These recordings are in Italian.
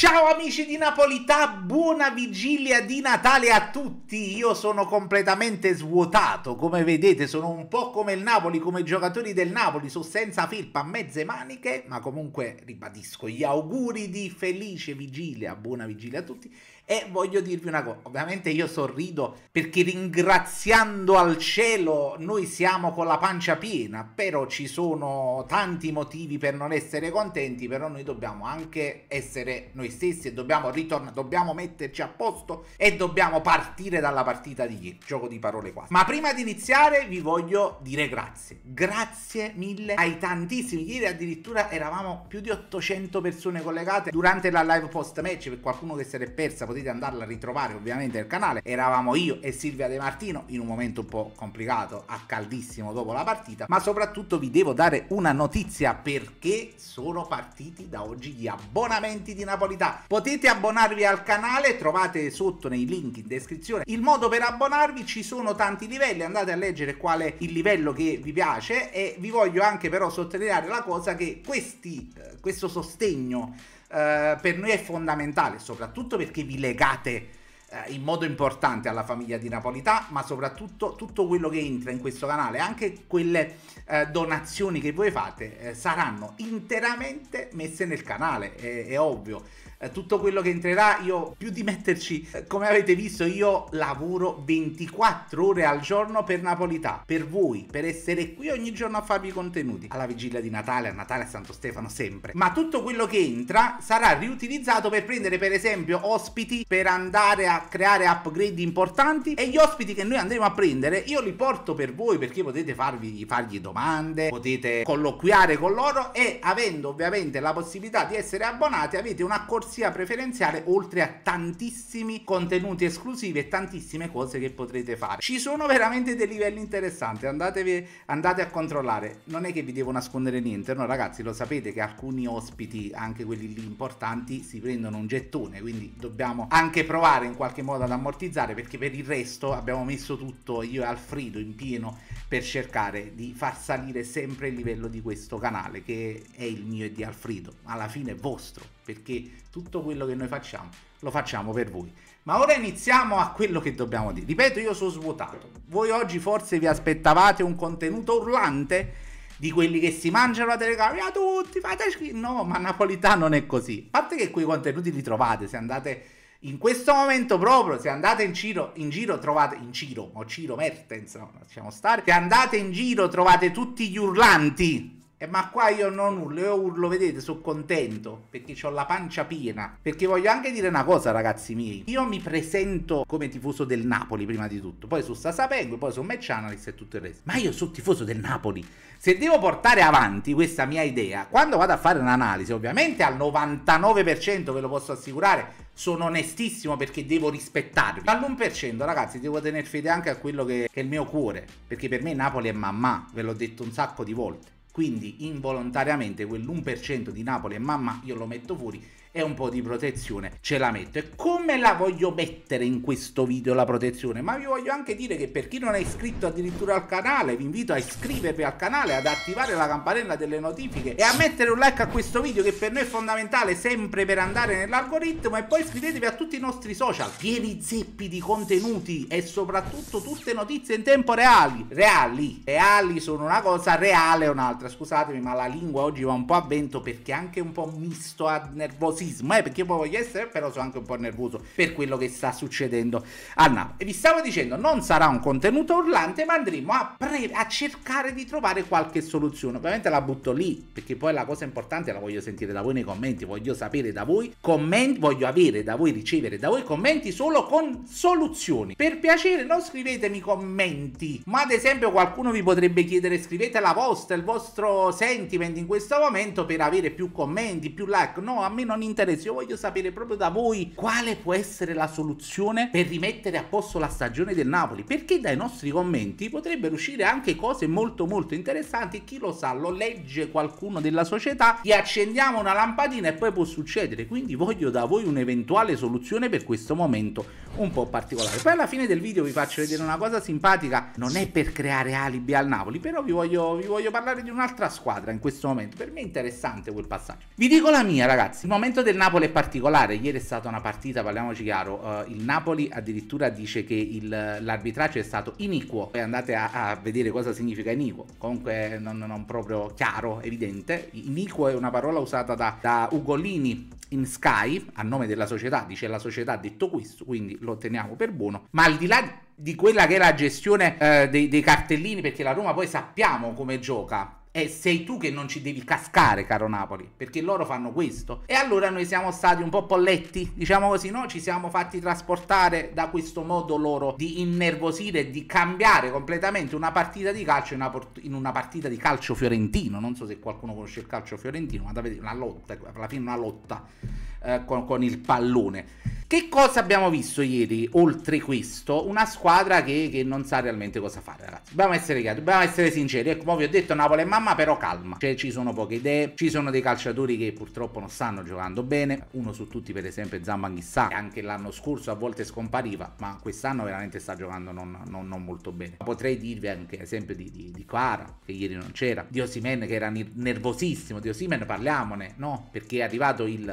Ciao amici di Napolità, buona vigilia di Natale a tutti! Io sono completamente svuotato, come vedete sono un po' come il Napoli, come i giocatori del Napoli, sono senza felpa, mezze maniche, ma comunque ribadisco gli auguri di felice vigilia, buona vigilia a tutti e voglio dirvi una cosa, ovviamente io sorrido perché ringraziando al cielo noi siamo con la pancia piena, però ci sono tanti motivi per non essere contenti, però noi dobbiamo anche essere noi stessi e dobbiamo ritornare, dobbiamo metterci a posto e dobbiamo partire dalla partita di ieri, gioco di parole qua. Ma prima di iniziare vi voglio dire grazie, grazie mille ai tantissimi, ieri addirittura eravamo più di 800 persone collegate durante la live post match, per qualcuno che se l'è persa potete potete andarla a ritrovare ovviamente nel canale, eravamo io e Silvia De Martino in un momento un po' complicato, a caldissimo dopo la partita, ma soprattutto vi devo dare una notizia perché sono partiti da oggi gli abbonamenti di Napolità. Potete abbonarvi al canale, trovate sotto nei link in descrizione il modo per abbonarvi, ci sono tanti livelli, andate a leggere qual è il livello che vi piace e vi voglio anche però sottolineare la cosa che questi, eh, questo sostegno eh, per noi è fondamentale, soprattutto perché vi legate eh, in modo importante alla famiglia di Napolità, ma soprattutto tutto quello che entra in questo canale, anche quelle eh, donazioni che voi fate, eh, saranno interamente messe nel canale, è, è ovvio. Eh, tutto quello che entrerà, io più di metterci, eh, come avete visto, io lavoro 24 ore al giorno per Napolità, per voi, per essere qui ogni giorno a farvi contenuti, alla vigilia di Natale, a Natale, a Santo Stefano, sempre. Ma tutto quello che entra sarà riutilizzato per prendere per esempio ospiti, per andare a creare upgrade importanti e gli ospiti che noi andremo a prendere io li porto per voi perché potete farvi, fargli domande, potete colloquiare con loro e avendo ovviamente la possibilità di essere abbonati avete una corsa corsia preferenziale oltre a tantissimi contenuti esclusivi e tantissime cose che potrete fare. Ci sono veramente dei livelli interessanti, andatevi, andate a controllare. Non è che vi devo nascondere niente, no ragazzi, lo sapete che alcuni ospiti, anche quelli lì importanti, si prendono un gettone, quindi dobbiamo anche provare in qualche modo ad ammortizzare perché per il resto abbiamo messo tutto io e Alfredo in pieno per cercare di far salire sempre il livello di questo canale che è il mio e di Alfredo. Alla fine è vostro perché tutto quello che noi facciamo lo facciamo per voi. Ma ora iniziamo a quello che dobbiamo dire. Ripeto, io sono svuotato. Voi oggi forse vi aspettavate un contenuto urlante di quelli che si mangiano la telecamera, tutti fate schifo. No, ma Napolità non è così. A parte che quei contenuti li trovate se andate in questo momento proprio, se andate in giro, in giro trovate in giro, o Ciro Mertens, no, lasciamo stare. Se andate in giro trovate tutti gli urlanti eh, ma qua io non urlo, io urlo, vedete, sono contento perché ho la pancia piena. Perché voglio anche dire una cosa, ragazzi miei. Io mi presento come tifoso del Napoli, prima di tutto. Poi su Sasapengo, poi su match analyst e tutto il resto. Ma io sono tifoso del Napoli. Se devo portare avanti questa mia idea, quando vado a fare un'analisi, ovviamente al 99% ve lo posso assicurare, sono onestissimo perché devo rispettarvi. All'1% ragazzi devo tener fede anche a quello che, che, è il mio cuore, perché per me Napoli è mamma, ve l'ho detto un sacco di volte quindi involontariamente quell'1% di Napoli e mamma io lo metto fuori e un po' di protezione ce la metto. E come la voglio mettere in questo video la protezione? Ma vi voglio anche dire che per chi non è iscritto addirittura al canale, vi invito a iscrivervi al canale, ad attivare la campanella delle notifiche e a mettere un like a questo video che per noi è fondamentale sempre per andare nell'algoritmo e poi iscrivetevi a tutti i nostri social, pieni zeppi di contenuti e soprattutto tutte notizie in tempo reali, reali, reali sono una cosa, reale è un'altra, scusatemi ma la lingua oggi va un po' a vento perché è anche un po' misto a nervoso nervosismo, eh, perché io voglio essere, però sono anche un po' nervoso per quello che sta succedendo a Napoli. E vi stavo dicendo, non sarà un contenuto urlante, ma andremo a, a cercare di trovare qualche soluzione. Ovviamente la butto lì, perché poi la cosa importante la voglio sentire da voi nei commenti, voglio sapere da voi commenti, voglio avere da voi, ricevere da voi commenti solo con soluzioni. Per piacere non scrivetemi commenti, ma ad esempio qualcuno vi potrebbe chiedere scrivete la vostra, il vostro sentiment in questo momento per avere più commenti, più like. No, a me non interessa. Io voglio sapere proprio da voi quale può essere la soluzione per rimettere a posto la stagione del Napoli, perché dai nostri commenti potrebbero uscire anche cose molto molto interessanti. Chi lo sa, lo legge qualcuno della società, gli accendiamo una lampadina e poi può succedere. Quindi voglio da voi un'eventuale soluzione per questo momento un po' particolare. Poi alla fine del video vi faccio vedere una cosa simpatica, non è per creare alibi al Napoli, però vi voglio, vi voglio parlare di un'altra squadra in questo momento, per me è interessante quel passaggio. Vi dico la mia ragazzi, il momento del Napoli è particolare, ieri è stata una partita, parliamoci chiaro, uh, il Napoli addirittura dice che l'arbitraggio è stato iniquo, poi andate a, a vedere cosa significa iniquo, comunque eh, non, non, proprio chiaro, evidente, iniquo è una parola usata da, da Ugolini in Sky a nome della società, dice la società ha detto questo, quindi lo lo teniamo per buono, ma al di là di quella che è la gestione eh, dei, dei, cartellini, perché la Roma poi sappiamo come gioca. E eh, sei tu che non ci devi cascare, caro Napoli, perché loro fanno questo. E allora noi siamo stati un po' polletti, diciamo così, no? Ci siamo fatti trasportare da questo modo loro di innervosire e di cambiare completamente una partita di calcio in una, in una, partita di calcio fiorentino. Non so se qualcuno conosce il calcio fiorentino, ma da vedere una lotta, alla fine una lotta eh, con, con il pallone. Che cosa abbiamo visto ieri, oltre questo? Una squadra che, che non sa realmente cosa fare, ragazzi. Dobbiamo essere chiari, dobbiamo essere sinceri. Ecco, come vi ho detto, Napoli è mamma, però calma. Cioè, ci sono poche idee, ci sono dei calciatori che purtroppo non stanno giocando bene. Uno su tutti, per esempio, Zamba Zambanghissà, che anche l'anno scorso a volte scompariva, ma quest'anno veramente sta giocando non, non, non molto bene. Potrei dirvi anche, esempio, di, di, di Quara, che ieri non c'era, di Osimen, che era nervosissimo. Di Osimen parliamone, no? Perché è arrivato il,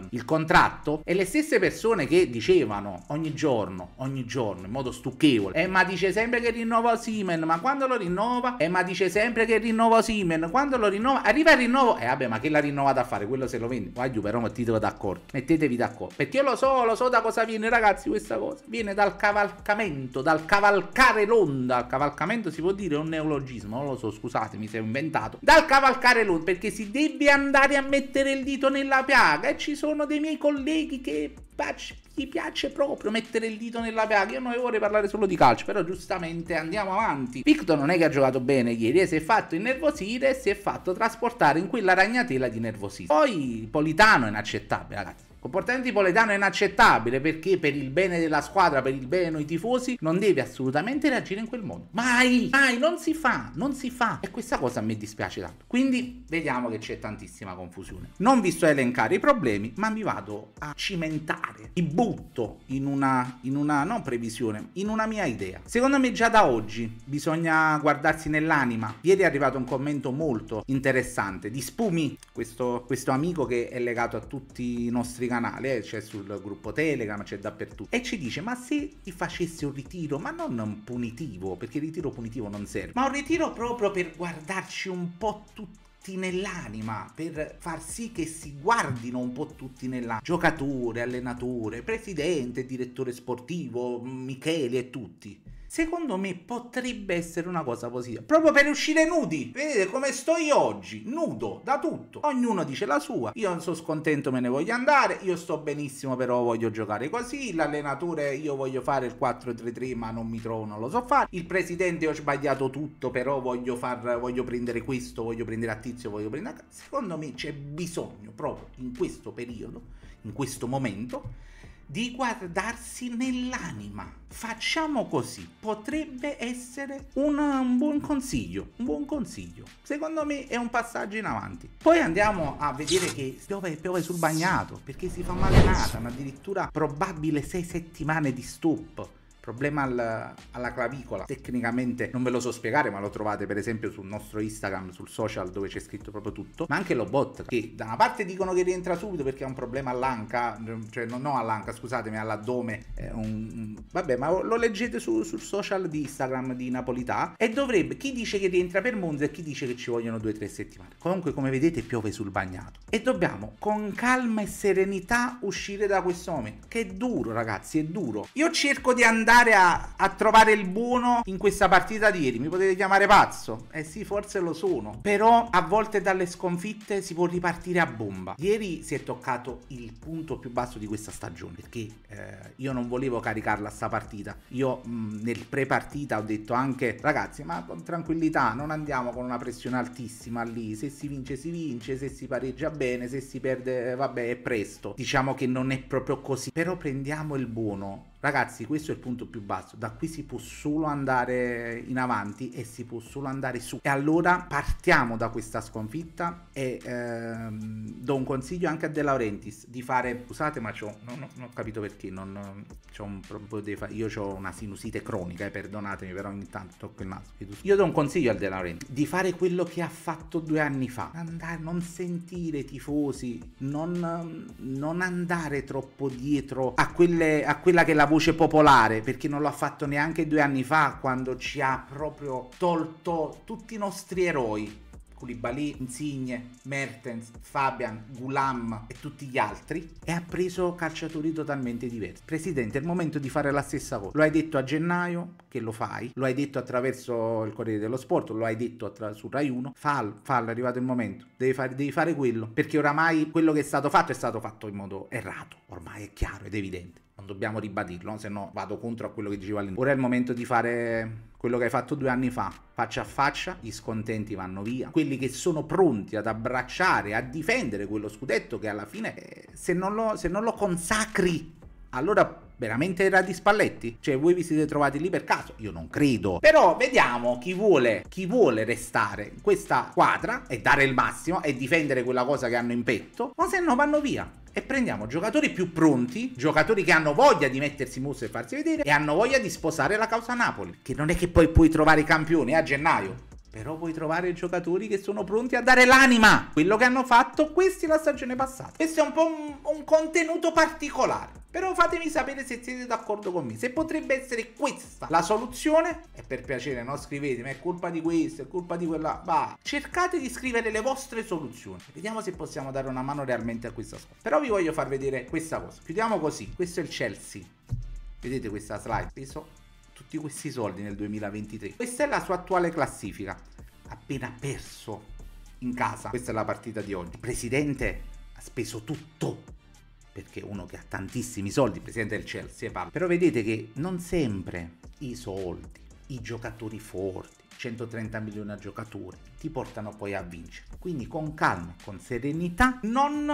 uh, il contratto e le stesse persone persone che dicevano ogni giorno, ogni giorno, in modo stucchevole, eh, ma dice sempre che rinnova Simen, ma quando lo rinnova? Eh, ma dice sempre che rinnova Simen, quando lo rinnova? Arriva il rinnovo, eh, vabbè, ma che l'ha rinnovata a fare? Quello se lo vende. Guaglio, però mettetelo d'accordo, mettetevi d'accordo. Perché io lo so, lo so da cosa viene, ragazzi, questa cosa. Viene dal cavalcamento, dal cavalcare l'onda. Il cavalcamento si può dire un neologismo, non lo so, scusatemi se ho inventato. Dal cavalcare l'onda, perché si deve andare a mettere il dito nella piaga e ci sono dei miei colleghi che piace, gli piace proprio mettere il dito nella piaga. Io non vorrei parlare solo di calcio, però giustamente andiamo avanti. Victor non è che ha giocato bene ieri, eh, si è fatto innervosire e si è fatto trasportare in quella ragnatela di nervosismo. Poi Politano è inaccettabile, ragazzi di Poletano è inaccettabile perché per il bene della squadra, per il bene dei tifosi, non deve assolutamente reagire in quel modo. Mai, mai, non si fa, non si fa. E questa cosa mi dispiace tanto. Quindi vediamo che c'è tantissima confusione. Non vi sto a elencare i problemi, ma mi vado a cimentare, mi butto in una, in una, non previsione, in una mia idea. Secondo me già da oggi bisogna guardarsi nell'anima. Ieri è arrivato un commento molto interessante di Spumi, questo, questo amico che è legato a tutti i nostri canali canale, eh, c'è sul gruppo Telegram, c'è dappertutto, e ci dice ma se ti facessi un ritiro, ma non un punitivo, perché il ritiro punitivo non serve, ma un ritiro proprio per guardarci un po' tutti nell'anima per far sì che si guardino un po' tutti nell'anima giocatore, allenatore, presidente, direttore sportivo, Michele e tutti secondo me potrebbe essere una cosa positiva. Proprio per uscire nudi. Vedete come sto io oggi, nudo da tutto. Ognuno dice la sua. Io non sono scontento, me ne voglio andare. Io sto benissimo, però voglio giocare così. L'allenatore, io voglio fare il 4-3-3, ma non mi trovo, non lo so fare. Il presidente, ho sbagliato tutto, però voglio, far, voglio prendere questo, voglio prendere a tizio, voglio prendere Secondo me c'è bisogno proprio in questo periodo, in questo momento, di guardarsi nell'anima. Facciamo così, potrebbe essere un, un, buon consiglio, un buon consiglio. Secondo me è un passaggio in avanti. Poi andiamo a vedere che piove, piove sul bagnato, perché si fa malenata, ma addirittura probabile 6 settimane di stop problema al, alla clavicola tecnicamente non ve lo so spiegare ma lo trovate per esempio sul nostro Instagram sul social dove c'è scritto proprio tutto ma anche l'obot che da una parte dicono che rientra subito perché ha un problema all'anca mm, cioè non no all'anca scusatemi all'addome un, vabbè ma lo leggete su, sul social di Instagram di Napolità e dovrebbe chi dice che rientra per Monza e chi dice che ci vogliono due o tre settimane comunque come vedete piove sul bagnato e dobbiamo con calma e serenità uscire da questo momento che è duro ragazzi è duro io cerco di andare andare a, a, trovare il buono in questa partita di ieri. Mi potete chiamare pazzo? Eh sì, forse lo sono. Però a volte dalle sconfitte si può ripartire a bomba. Ieri si è toccato il punto più basso di questa stagione. Perché eh, io non volevo caricarla sta partita. Io mh, mm, nel pre-partita ho detto anche, ragazzi, ma con tranquillità, non andiamo con una pressione altissima lì. Se si vince, si vince. Se si pareggia bene, se si perde, eh, vabbè, è presto. Diciamo che non è proprio così. Però prendiamo il buono Ragazzi, questo è il punto più basso, da qui si può solo andare in avanti e si può solo andare su. E allora partiamo da questa sconfitta e ehm, do un consiglio anche a De Laurentiis di fare, scusate ma non, non, non, ho capito perché, non, un, io ho una sinusite cronica, eh, perdonatemi però ogni tanto tocco il naso. Io do un consiglio a De Laurentiis di fare quello che ha fatto due anni fa, andare, non sentire tifosi, non, non andare troppo dietro a, quelle, a quella che la vuole voce popolare, perché non l'ha fatto neanche due anni fa, quando ci ha proprio tolto tutti i nostri eroi. Koulibaly, Insigne, Mertens, Fabian, Gulam e tutti gli altri e ha preso calciatori totalmente diversi. Presidente, è il momento di fare la stessa cosa. Lo hai detto a gennaio che lo fai, lo hai detto attraverso il Corriere dello Sport, lo hai detto su Rai 1, fallo, fallo, è arrivato il momento, devi fare, devi fare quello, perché oramai quello che è stato fatto è stato fatto in modo errato, ormai è chiaro ed evidente non dobbiamo ribadirlo, se no vado contro a quello che diceva all'inizio. Ora è il momento di fare quello che hai fatto due anni fa, faccia a faccia, gli scontenti vanno via, quelli che sono pronti ad abbracciare, a difendere quello scudetto che alla fine, eh, se, non lo, se non lo consacri, allora veramente era di Spalletti? Cioè voi vi siete trovati lì per caso? Io non credo. Però vediamo chi vuole, chi vuole restare in questa squadra e dare il massimo e difendere quella cosa che hanno in petto, ma se no vanno via e prendiamo giocatori più pronti, giocatori che hanno voglia di mettersi in mostra e farsi vedere e hanno voglia di sposare la causa Napoli, che non è che poi puoi trovare i campioni eh, a gennaio. Però puoi trovare giocatori che sono pronti a dare l'anima. Quello che hanno fatto questi la stagione passata. Questo è un po' un, un contenuto particolare. Però fatemi sapere se siete d'accordo con me, se potrebbe essere questa la soluzione. E per piacere no? Scrivete, ma è colpa di questo, è colpa di quella. Va, cercate di scrivere le vostre soluzioni. Vediamo se possiamo dare una mano realmente a questa squadra. Però vi voglio far vedere questa cosa. Chiudiamo così, questo è il Chelsea. Vedete questa slide? Peso tutti questi soldi nel 2023. Questa è la sua attuale classifica. Appena perso in casa. Questa è la partita di oggi. presidente ha speso tutto perché uno che ha tantissimi soldi, presidente del Chelsea, parla. Però vedete che non sempre i soldi, i giocatori forti, 130 milioni a giocatore, ti portano poi a vincere. Quindi con calma, con serenità, non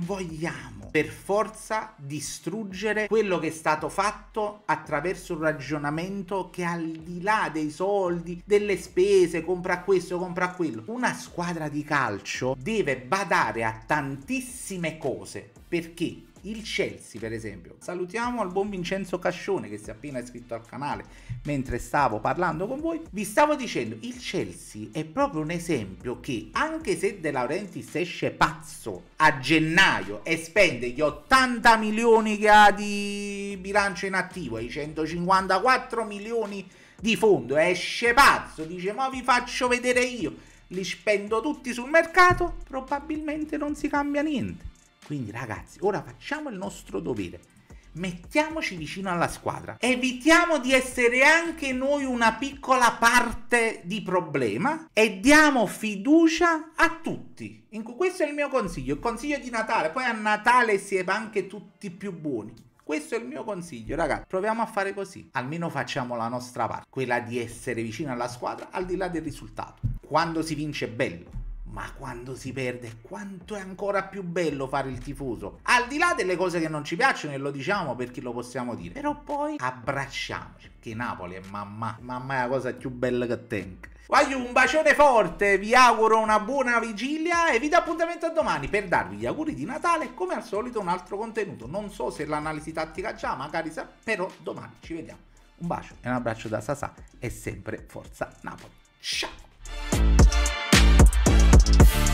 vogliamo per forza distruggere quello che è stato fatto attraverso un ragionamento che al di là dei soldi, delle spese, compra questo, compra quello. Una squadra di calcio deve badare a tantissime cose perché il Chelsea per esempio. Salutiamo al buon Vincenzo Cascione che si è appena iscritto al canale mentre stavo parlando con voi. Vi stavo dicendo, il Chelsea è proprio un esempio che anche se De Laurentiis esce pazzo a gennaio e spende gli 80 milioni che ha di bilancio inattivo e i 154 milioni di fondo, esce pazzo, dice ma vi faccio vedere io, li spendo tutti sul mercato, probabilmente non si cambia niente. Quindi ragazzi, ora facciamo il nostro dovere. Mettiamoci vicino alla squadra. Evitiamo di essere anche noi una piccola parte di problema e diamo fiducia a tutti. Questo è il mio consiglio, il consiglio di Natale. Poi a Natale si siete anche tutti più buoni. Questo è il mio consiglio, ragazzi. Proviamo a fare così. Almeno facciamo la nostra parte, quella di essere vicino alla squadra al di là del risultato. Quando si vince è bello, ma quando si perde quanto è ancora più bello fare il tifoso. Al di là delle cose che non ci piacciono e lo diciamo perché lo possiamo dire, però poi abbracciamoci, perché Napoli è mamma, mamma è la cosa più bella che tenga. Voglio un bacione forte, vi auguro una buona vigilia e vi do appuntamento a domani per darvi gli auguri di Natale e come al solito un altro contenuto. Non so se l'analisi tattica già, magari sa, però domani ci vediamo. Un bacio e un abbraccio da Sasà e sempre forza Napoli. Ciao! Bye.